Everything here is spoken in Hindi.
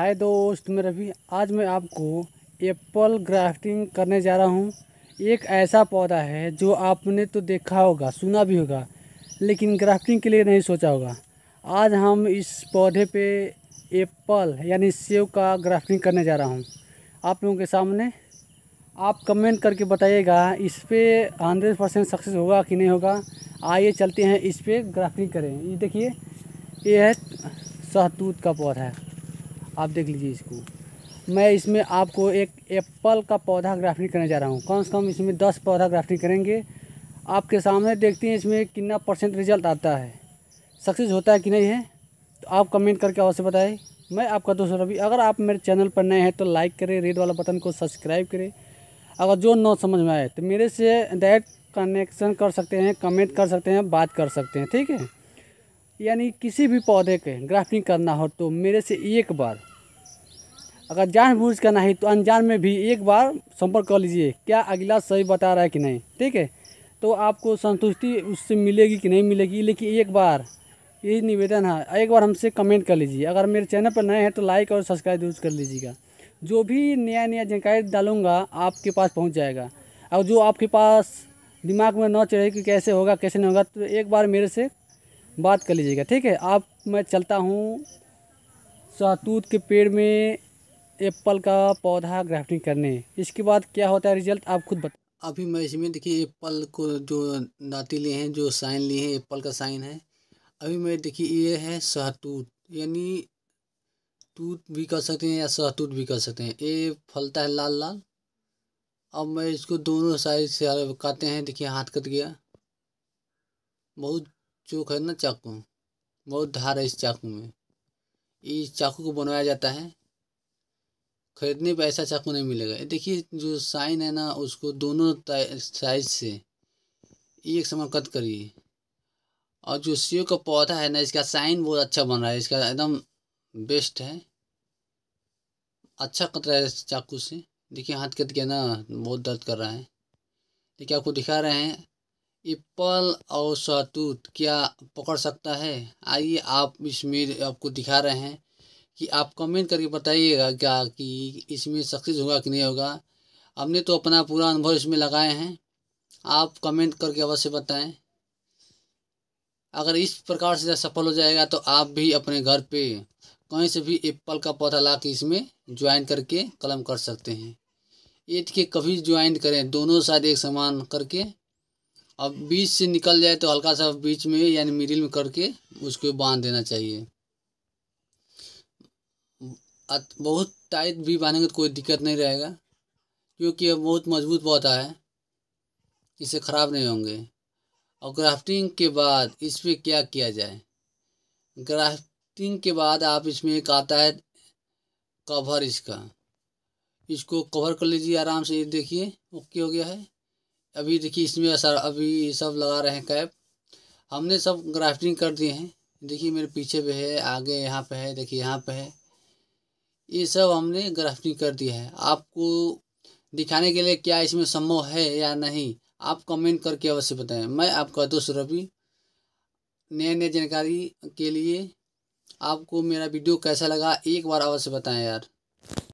हाय दोस्त मैं रवि आज मैं आपको एप्पल ग्राफ्टिंग करने जा रहा हूँ एक ऐसा पौधा है जो आपने तो देखा होगा सुना भी होगा लेकिन ग्राफ्टिंग के लिए नहीं सोचा होगा आज हम इस पौधे पे एप्पल यानी सेब का ग्राफ्टिंग करने जा रहा हूँ आप लोगों के सामने आप कमेंट करके बताइएगा इस पर हंड्रेड परसेंट सक्सेस होगा कि नहीं होगा आइए चलते हैं इस पर ग्राफ्टिंग करें ये देखिए ये है शहतूत का पौधा है आप देख लीजिए इसको मैं इसमें आपको एक एप्पल का पौधा ग्राफ्टिंग करने जा रहा हूँ कम से कम इसमें दस पौधा ग्राफ्टिंग करेंगे आपके सामने देखते हैं इसमें कितना परसेंट रिजल्ट आता है सक्सेस होता है कि नहीं है तो आप कमेंट करके अवश्य बताएं मैं आपका दोस्त रवि अगर आप मेरे चैनल पर नए हैं तो लाइक करें रेड वाला बटन को सब्सक्राइब करें अगर जो न समझ में आए तो मेरे से डायरेक्ट कनेक्शन कर सकते हैं कमेंट कर सकते हैं बात कर सकते हैं ठीक है यानी किसी भी पौधे के ग्राफ्टिंग करना हो तो मेरे से एक बार अगर जानबूझ करना है तो अनजान में भी एक बार संपर्क कर लीजिए क्या अगला सही बता रहा है कि नहीं ठीक है तो आपको संतुष्टि उससे मिलेगी कि नहीं मिलेगी लेकिन एक बार यही निवेदन है एक बार हमसे कमेंट कर लीजिए अगर मेरे चैनल पर नए हैं तो लाइक और सब्सक्राइब जरूर कर लीजिएगा जो भी नया नया जानकारी डालूँगा आपके पास पहुँच जाएगा और जो आपके पास दिमाग में न चढ़े कि कैसे होगा कैसे नहीं होगा तो एक बार मेरे से बात कर लीजिएगा ठीक है आप मैं चलता हूँ शहतूत के पेड़ में एप्पल का पौधा ग्राफ्टिंग करने इसके बाद क्या होता है रिजल्ट आप खुद बता अभी मैं इसमें देखिए एप्पल को जो नाती लिए हैं जो साइन लिए हैं एप्पल का साइन है अभी मैं देखिए ये है शहतूत यानी तूत भी कर सकते हैं या सहतूत भी कर सकते हैं ये फलता है लाल लाल अब मैं इसको दोनों साइड से काटते हैं देखिए हाथ कट गया बहुत चूक है ना चाकू बहुत धार है इस चाकू में इस चाकू को बनवाया जाता है खरीदने पर ऐसा चाकू नहीं मिलेगा देखिए जो साइन है ना उसको दोनों साइज से एक समान कट करिए और जो सीओ का पौधा है ना इसका साइन बहुत अच्छा बन रहा है इसका एकदम बेस्ट है अच्छा कट रहा है चाकू से देखिए हाथ कट गया ना बहुत दर्द कर रहा है देखिए आपको दिखा रहे हैं एप्पल और शहतूत क्या पकड़ सकता है आइए आप इसमें आपको दिखा रहे हैं कि आप कमेंट करके बताइएगा क्या कि इसमें सक्सेस होगा कि नहीं होगा हमने तो अपना पूरा अनुभव इसमें लगाए हैं आप कमेंट करके अवश्य बताएं अगर इस प्रकार से सफल हो जाएगा तो आप भी अपने घर पे कहीं से भी एप्पल का पौधा ला के इसमें ज्वाइन करके कलम कर सकते हैं एट के कभी ज्वाइन करें दोनों साइड एक समान करके अब बीच से निकल जाए तो हल्का सा बीच में यानी मिडिल में करके उसको बांध देना चाहिए बहुत टाइट भी बांधेंगे तो कोई दिक्कत नहीं रहेगा क्योंकि अब बहुत मजबूत पौधा है इसे ख़राब नहीं होंगे और ग्राफ्टिंग के बाद इस पर क्या किया जाए ग्राफ्टिंग के बाद आप इसमें एक आता है कवर इसका इसको कवर कर लीजिए आराम से ये देखिए ओके हो गया है अभी देखिए इसमें सर अभी सब लगा रहे हैं कैप हमने सब ग्राफ्टिंग कर दिए हैं देखिए मेरे पीछे पे है आगे यहाँ पे है देखिए यहाँ पे है ये सब हमने ग्राफ्टिंग कर दी है आपको दिखाने के लिए क्या इसमें संभव है या नहीं आप कमेंट करके अवश्य बताएं मैं आपका दोस्त रवि नए नए जानकारी के लिए आपको मेरा वीडियो कैसा लगा एक बार अवश्य बताएं यार